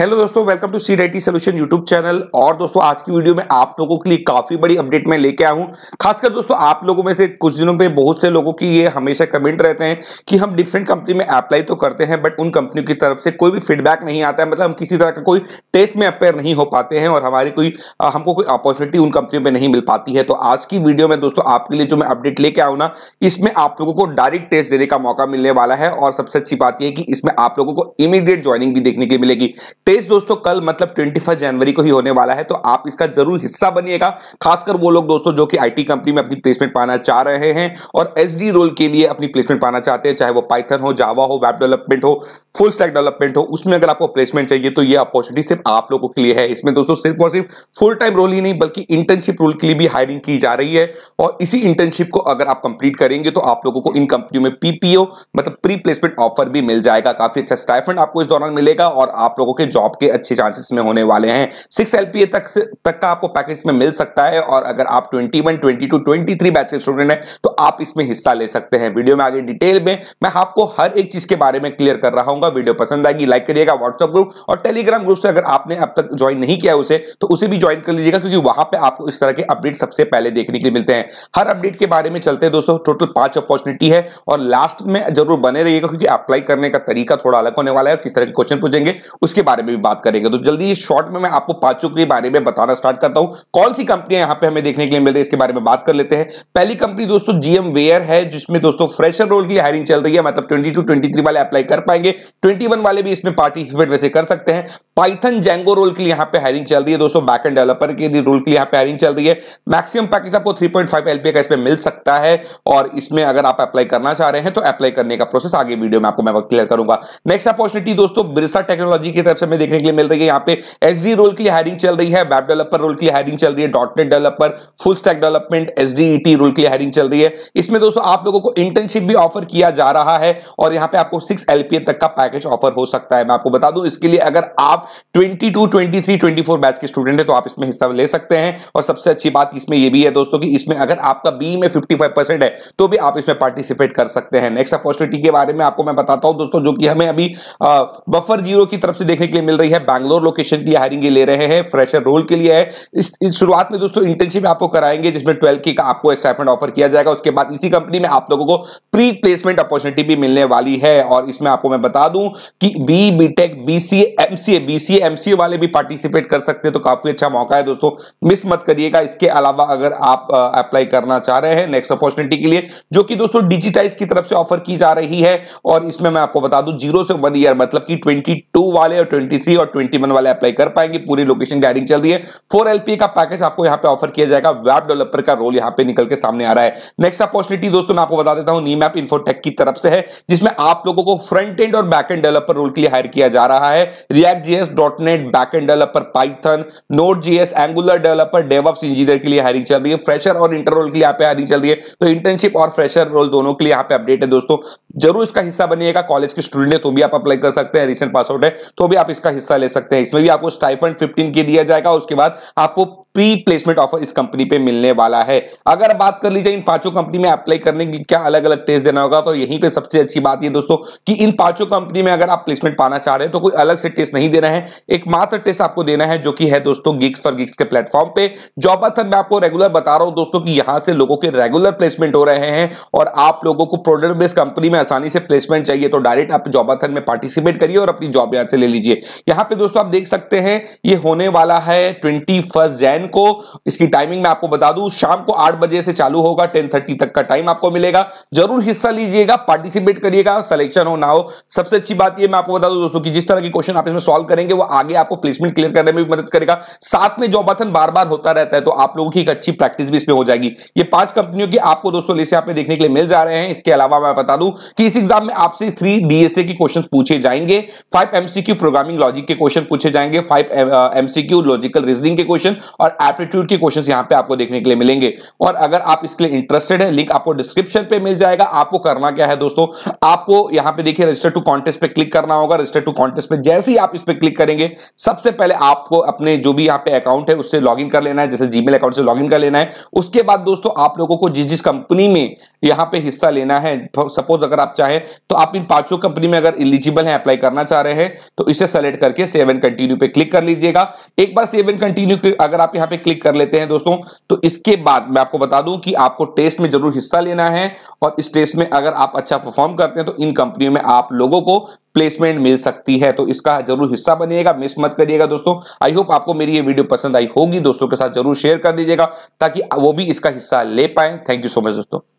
hello दोस्तों welcome to C D solution YouTube channel और दोस्तों आज की वीडियो में आप लोगों के लिए काफ़ी बड़ी अपडेट मैं लेके आया हूं खासकर दोस्तों आप लोगों में से कुछ दिनों पे बहुत से लोगों की ये हमेशा कमेंट रहते हैं कि हम डिफरेंट कंपनी में अप्लाई तो करते हैं बट उन कंपनियों की तरफ से कोई भी फीडबैक नहीं आता है मतलब हम किसी तरह का कोई टेस्ट में अपेयर नहीं हो पाते हैं और हमारी कोई हमको कोई अपॉर्चुनिटी उन कंपनियों में नहीं मिल पाती है तो आज की वीडियो में दोस्तों आपके लिए जो मैं अपडेट लेके आऊँ ना इसमें आप लोगों को डायरेक्ट टेस्ट देने का मौका मिलने वाला है और सबसे अच्छी बात यह कि इसमें आप लोगों को इमीडिएट ज्वाइनिंग भी देखने के लिए मिलेगी टेस्ट दोस्तों कल मतलब ट्वेंटी फर्स्ट जनवरी को ही होने वाला है तो आप इसका जरूर हिस्सा बनिएगा खासकर वो लोग दोस्तों जो कि आईटी कंपनी में अपनी प्लेसमेंट पाना चाह रहे हैं और एस रोल के लिए अपनी प्लेसमेंट पाना चाहते हैं चाहे वो पाइथन हो जावा हो वेब डेवलपमेंट हो फुल स्टैक डेवलपमेंट हो उसमें अगर आपको प्लेसमेंट चाहिए तो ये अपॉर्चुनिटी सिर्फ आप लोगों के लिए है इसमें दोस्तों सिर्फ और सिर्फ फुल टाइम रोल ही नहीं बल्कि इंटर्नशिप रोल के लिए भी हायरिंग की जा रही है और इसी इंटर्नशिप को अगर आप कंप्लीट करेंगे तो आप लोगों को इन कंपनियों में पीपीओ मतलब प्री प्लेसमेंट ऑफर भी मिल जाएगा काफी अच्छा स्टाइफंड आपको इस दौरान मिलेगा और आप लोगों के जॉब के अच्छे चांसेस में होने वाले हैं सिक्स एल तक तक का आपको पैकेज में मिल सकता है और अगर आप twenty one twenty two twenty three batch के स्टूडेंट हैं तो आप इसमें हिस्सा ले सकते हैं वीडियो में आगे डिटेल में मैं आपको हर एक चीज के बारे में क्लियर कर रहा हूँ वीडियो पसंद आएगी लाइक करिएगा व्हाट्सअप ग्रुप और टेलीग्राम ग्रुप से अगर आपने अब तक ज्वाइन नहीं किया उसे तो उसे भी ज्वाइन कर लीजिएगा क्योंकि वहां पर आपको इस तरह के अपडेट सबसे पहले देखने के लिए मिलते हैं हर अपडेट के बारे में चलते हैं दोस्तों टोटल पांच अपॉर्चुनिटी है और लास्ट में जरूर बने रहिएगा क्योंकि अप्लाई करने का तरीका थोड़ा अलग होने वाला है किस तरह के क्वेश्चन पूछेंगे उसके बारे में में भी बात करेंगे तो जल्दी शॉर्ट में मैं आपको पांचों के बारे में बताना स्टार्ट करता हूं कौन सी कंपनियां यहां पे हमें देखने के लिए मिल रही है इसके बारे में बात कर लेते हैं पहली कंपनी दोस्तों जीएम वेयर है जिसमें दोस्तों फ्रेशर रोल की हायरिंग चल रही है मतलब ट्वेंटी टू ट्वेंटी वाले अप्लाई कर पाएंगे ट्वेंटी वाले भी इसमें पार्टिसिपेट वैसे कर सकते हैं पाइथन जेंगो रोल के लिए यहाँ पे हायरिंग चल रही है दोस्तों बैक एंड डेवलपर के रोल के लिए यहाँ पे हायरिंग चल रही है मैक्सिमम पैकेज आपको 3.5 एलपीए का इसमें मिल सकता है और इसमें अगर आप अप्लाई करना चाह रहे हैं तो अप्लाई करने का प्रोसेस आगे वीडियो में आपको मैं क्लियर करूंगा नेक्स्ट अपॉर्चुनिटी दोस्तों बिरसा टेक्नोलॉजी की तरफ से हमें देखने के लिए मिल रही है यहाँ पे एस रोल के लिए हायरिंग चल रही है वेब डेवलपर रोल के लिए हायरिंग चल रही है dot net developer full stack development एस रोल के लिए हायरिंग चल रही है इसमें दोस्तों आप लोगों को इंटर्नशिप भी ऑफर किया जा रहा है और यहाँ पे आपको सिक्स एलपीए तक का पैकेज ऑफर हो सकता है मैं आपको बता दूं इसके लिए अगर आप twenty two twenty three twenty four batch के स्टूडेंट है तो आप इसमें हिस्सा ले सकते हैं और सबसे अच्छी बात इसमें यह भी है दोस्तों की इसमें अगर आपका बी में फिफ्टी फाइव परसेंट है तो भी आप इसमें पार्टिसिपेट कर सकते हैं नेक्स्ट अपॉर्चुनिटी के बारे में आपको मैं बताता हूं दोस्तों जो कि हमें अभी बफर जीरो की तरफ से देखने के लिए मिल रही है बैंगलोर लोकेशन के लिए हायरिंग ले रहे हैं फ्रेशर रोल के लिए है इस, इस शुरुआत में दोस्तों इंटर्नशिप आपको कराएंगे जिसमें ट्वेल्थ की आपको स्टाइफेंट ऑफर किया जाएगा उसके बाद इसी कंपनी में आप लोगों को प्री प्लेसमेंट अपॉर्चुनिटी भी मिलने वाली है और इसमें आपको मैं बता दूं कि B B tech B BCA MCA वाले भी पार्टिसिपेट कर सकते हैं तो काफी अच्छा मौका है दोस्तों मिस मत करिएगा इसके अलावा अगर आप अप्लाई करना चाह रहे हैं नेक्स्ट अपॉर्चुनिटी के लिए जो कि दोस्तों डिजिटाइज की तरफ से ऑफर की जा रही है और इसमें मैं आपको बता दूं जीरो से वन ईयर मतलब कि ट्वेंटी वाले और ट्वेंटी 23 और 21 वाले अप्लाई कर पाएंगे पूरी लोकेशन गाइडिंग चल रही है फोर एलपीए का पैकेज आपको यहाँ पे ऑफर किया जाएगा वेब डेवलपर का रोल यहाँ पे निकल के सामने आ रहा है नेक्स्ट अपॉर्चुनिटी दोस्तों मैं आपको बता देता हूँ नीमैप इन्फोटेक की तरफ से है जिसमें आप लोगों को फ्रंट एंड और बैक एंड डेवलपर रोल के लिए हायर किया जा रहा है React JS dot net back end developer Python Node JS Angular developer DevOps engineer के लिए हायरिंग चल रही है फ्रेशर और इंटर रोल के लिए यहाँ पे हायरिंग चल रही है तो इंटर्नशिप और फ्रेशर रोल दोनों के लिए यहाँ पे अपडेट है दोस्तों जरूर इसका हिस्सा बनिएगा कॉलेज के स्टूडेंट है तो भी आप अप्लाई कर सकते हैं रिसेंट पास आउट है तो भी आप इसका इसका हिस्सा ले सकते हैं इसमें भी आपको स्टाइफंड फिफ्टीन के दिया जाएगा उसके बाद आपको प्री प्लेसमेंट ऑफर इस कंपनी पे मिलने वाला है अगर बात कर ली जाए इन पांचों कंपनी में अप्लाई करने की क्या अलग अलग टेस्ट देना होगा तो यहीं पे सबसे अच्छी बात ये दोस्तों कि इन पांचों कंपनी में अगर आप प्लेसमेंट पाना चाह रहे हैं तो कोई अलग से टेस्ट नहीं देना है एक मात्र टेस्ट आपको देना है जो कि है दोस्तों गिग्स फॉर गिग्स के प्लेटफॉर्म पे जॉब अथन मैं आपको रेगुलर बता रहा हूं दोस्तों की यहां से लोगों के रेगुलर प्लेसमेंट हो रहे हैं और आप लोगों को प्रोडक्ट बेस्ड कंपनी में आसानी से प्लेसमेंट चाहिए तो डायरेक्ट आप अथन में पार्टिसिपेट करिए और अपनी जॉब यहां से ले लीजिए यहां पर दोस्तों आप देख सकते हैं ये होने वाला है ट्वेंटी जैन टेन को इसकी टाइमिंग मैं आपको बता दू शाम को आठ बजे से चालू होगा टेन थर्टी तक का टाइम आपको मिलेगा जरूर हिस्सा लीजिएगा पार्टिसिपेट करिएगा सिलेक्शन हो ना हो सबसे अच्छी बात यह मैं आपको बता दू दोस्तों की जिस तरह की क्वेश्चन आप इसमें सॉल्व करेंगे वो आगे आपको प्लेसमेंट क्लियर करने में भी मदद करेगा साथ में जॉब अथन बार बार होता रहता है तो आप लोगों की एक अच्छी प्रैक्टिस भी इसमें हो जाएगी ये पांच कंपनियों की आपको दोस्तों लिस्ट यहाँ पे देखने के लिए मिल जा रहे हैं इसके अलावा मैं बता दू कि इस एग्जाम में आपसे थ्री डीएसए की क्वेश्चन पूछे जाएंगे फाइव एमसीक्यू प्रोग्रामिंग लॉजिक के क्वेश्चन पूछे जाएंगे फाइव एमसीक्यू लॉजिकल रीजनिंग के क्वेश्चन और एप्टीट्यूड के क्वेश्चन यहाँ पे आपको देखने के लिए मिलेंगे और अगर आप इसके लिए इंटरेस्टेड है लिंक आपको डिस्क्रिप्शन पे मिल जाएगा आपको करना क्या है दोस्तों आपको यहाँ पे देखिए रजिस्टर टू कॉन्टेस्ट पे क्लिक करना होगा रजिस्टर टू कॉन्टेस्ट पे जैसे ही आप इस पर क्लिक करेंगे सबसे पहले आपको अपने जो भी यहाँ पे अकाउंट है उससे लॉग कर लेना है जैसे जी अकाउंट से लॉग कर लेना है उसके बाद दोस्तों आप लोगों को जिस जिस कंपनी में यहाँ पे हिस्सा लेना है सपोज अगर आप चाहें तो आप इन पांचों कंपनी में अगर इलिजिबल है अप्लाई करना चाह रहे हैं तो इसे सेलेक्ट करके सेवन कंटिन्यू पे क्लिक कर लीजिएगा एक बार सेवन कंटिन्यू अगर आप यहां पे क्लिक कर लेते हैं दोस्तों तो इसके बाद मैं आपको बता दूं कि आपको टेस्ट में जरूर हिस्सा लेना है और इस टेस्ट में अगर आप अच्छा परफॉर्म करते हैं तो इन कंपनियों में आप लोगों को प्लेसमेंट मिल सकती है तो इसका जरूर हिस्सा बनिएगा मिस मत करिएगा दोस्तों आई होप आपको मेरी ये वीडियो पसंद आई होगी दोस्तों के साथ जरूर शेयर कर दीजिएगा ताकि वो भी इसका हिस्सा ले पाए थैंक यू सो मच दोस्तों